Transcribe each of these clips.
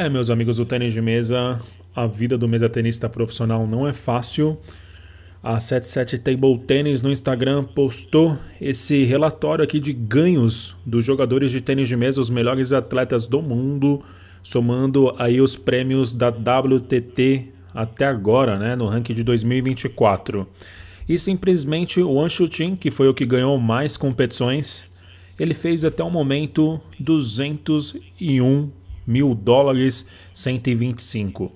É, meus amigos do tênis de mesa, a vida do mesa tenista profissional não é fácil. A 77 Table Tennis no Instagram postou esse relatório aqui de ganhos dos jogadores de tênis de mesa, os melhores atletas do mundo, somando aí os prêmios da WTT até agora, né, no ranking de 2024. E simplesmente o Anshutin, que foi o que ganhou mais competições, ele fez até o momento 201 mil dólares, 125.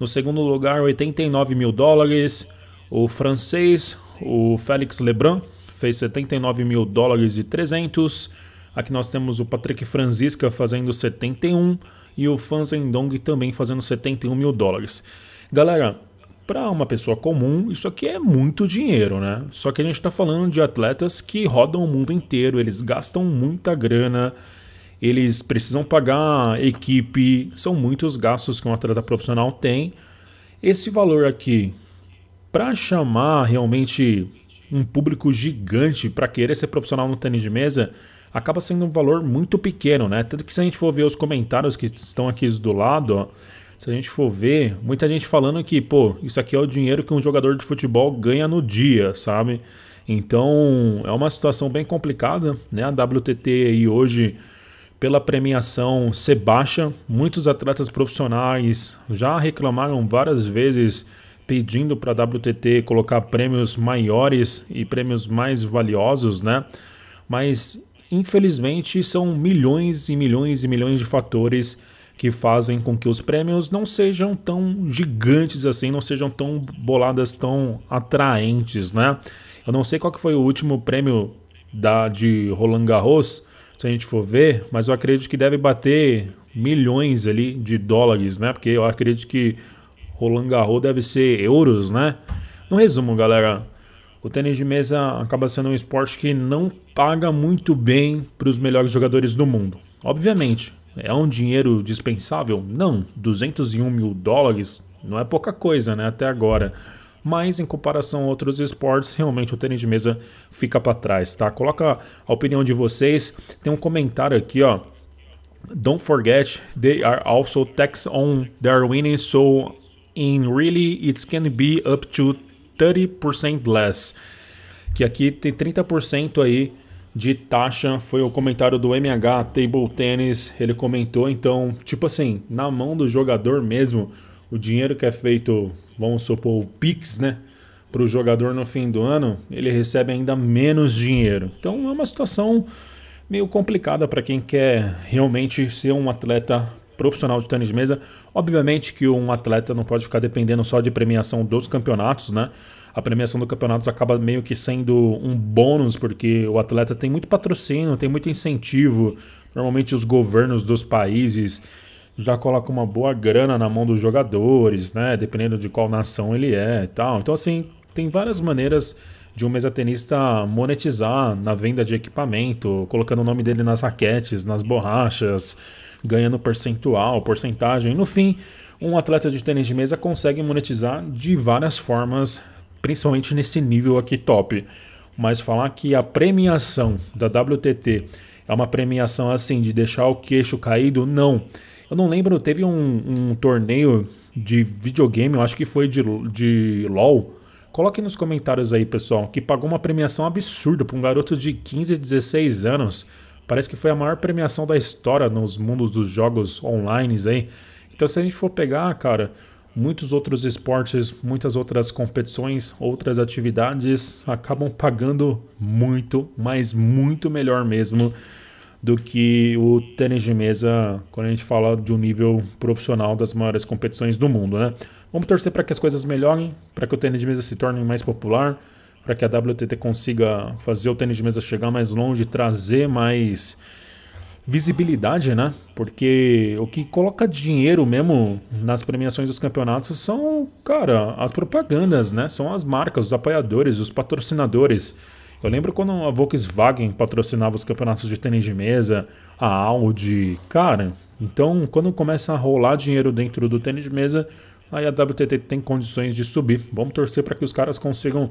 No segundo lugar, 89 mil dólares. O francês, o Félix Lebrun, fez 79 mil dólares e 300. Aqui nós temos o Patrick Franziska fazendo 71 e o Fanzendong também fazendo 71 mil dólares. Galera, para uma pessoa comum, isso aqui é muito dinheiro, né? Só que a gente está falando de atletas que rodam o mundo inteiro, eles gastam muita grana eles precisam pagar equipe, são muitos gastos que um atleta profissional tem. Esse valor aqui, para chamar realmente um público gigante para querer ser profissional no tênis de mesa, acaba sendo um valor muito pequeno, né? Tanto que se a gente for ver os comentários que estão aqui do lado, ó, se a gente for ver, muita gente falando que, pô, isso aqui é o dinheiro que um jogador de futebol ganha no dia, sabe? Então, é uma situação bem complicada, né? A WTT aí hoje pela premiação ser baixa. Muitos atletas profissionais já reclamaram várias vezes pedindo para a WTT colocar prêmios maiores e prêmios mais valiosos, né? Mas infelizmente são milhões e milhões e milhões de fatores que fazem com que os prêmios não sejam tão gigantes assim, não sejam tão boladas, tão atraentes, né? Eu não sei qual que foi o último prêmio da de Roland Garros, se a gente for ver, mas eu acredito que deve bater milhões ali de dólares, né? Porque eu acredito que Roland Garros deve ser euros, né? No resumo, galera, o tênis de mesa acaba sendo um esporte que não paga muito bem para os melhores jogadores do mundo. Obviamente, é um dinheiro dispensável? Não, 201 mil dólares não é pouca coisa, né? Até agora mas em comparação a outros esportes, realmente o tênis de mesa fica para trás, tá? Coloca a opinião de vocês. Tem um comentário aqui, ó. Don't forget, they are also tax on their winning, so in really it can be up to 30% less. Que aqui tem 30% aí de taxa. Foi o comentário do MH Table Tennis. Ele comentou, então, tipo assim, na mão do jogador mesmo, o dinheiro que é feito, vamos supor, o PIX, né? Para o jogador no fim do ano, ele recebe ainda menos dinheiro. Então é uma situação meio complicada para quem quer realmente ser um atleta profissional de tênis de mesa. Obviamente que um atleta não pode ficar dependendo só de premiação dos campeonatos, né? A premiação do campeonato acaba meio que sendo um bônus, porque o atleta tem muito patrocínio, tem muito incentivo. Normalmente os governos dos países já coloca uma boa grana na mão dos jogadores, né? Dependendo de qual nação ele é e tal. Então, assim, tem várias maneiras de um mesatenista monetizar na venda de equipamento, colocando o nome dele nas raquetes, nas borrachas, ganhando percentual, porcentagem. No fim, um atleta de tênis de mesa consegue monetizar de várias formas, principalmente nesse nível aqui top. Mas falar que a premiação da WTT é uma premiação assim de deixar o queixo caído, não. Não eu não lembro, teve um, um torneio de videogame, eu acho que foi de, de LOL. Coloquem nos comentários aí, pessoal, que pagou uma premiação absurda para um garoto de 15, 16 anos. Parece que foi a maior premiação da história nos mundos dos jogos online aí. Então, se a gente for pegar, cara, muitos outros esportes, muitas outras competições, outras atividades acabam pagando muito, mas muito melhor mesmo do que o tênis de mesa quando a gente fala de um nível profissional das maiores competições do mundo, né? Vamos torcer para que as coisas melhorem, para que o tênis de mesa se torne mais popular, para que a WTT consiga fazer o tênis de mesa chegar mais longe, trazer mais visibilidade, né? Porque o que coloca dinheiro mesmo nas premiações dos campeonatos são, cara, as propagandas, né? São as marcas, os apoiadores, os patrocinadores. Eu lembro quando a Volkswagen patrocinava os campeonatos de tênis de mesa, a Audi, cara. Então, quando começa a rolar dinheiro dentro do tênis de mesa, aí a WTT tem condições de subir. Vamos torcer para que os caras consigam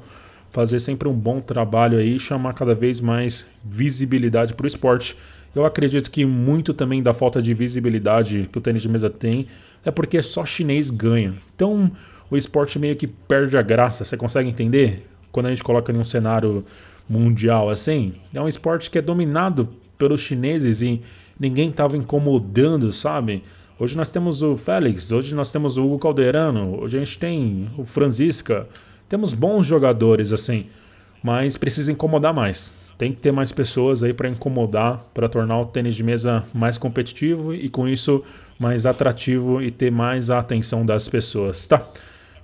fazer sempre um bom trabalho aí e chamar cada vez mais visibilidade para o esporte. Eu acredito que muito também da falta de visibilidade que o tênis de mesa tem é porque só chinês ganha. Então o esporte meio que perde a graça, você consegue entender? Quando a gente coloca em um cenário mundial assim. É um esporte que é dominado pelos chineses e ninguém estava incomodando, sabe? Hoje nós temos o Félix, hoje nós temos o Hugo Calderano, hoje a gente tem o Francisca. Temos bons jogadores assim, mas precisa incomodar mais. Tem que ter mais pessoas aí para incomodar, para tornar o tênis de mesa mais competitivo e com isso mais atrativo e ter mais a atenção das pessoas, tá?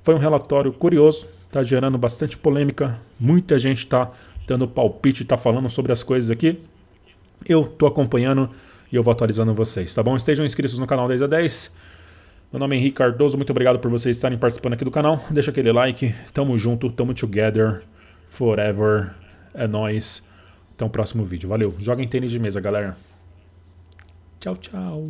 Foi um relatório curioso, está gerando bastante polêmica, muita gente está dando palpite, está falando sobre as coisas aqui. Eu estou acompanhando e eu vou atualizando vocês, tá bom? Estejam inscritos no canal 10 a 10. Meu nome é Henrique Cardoso, muito obrigado por vocês estarem participando aqui do canal. Deixa aquele like, tamo junto, tamo together, forever, é nóis. Até o próximo vídeo, valeu. Joguem tênis de mesa, galera. Tchau, tchau.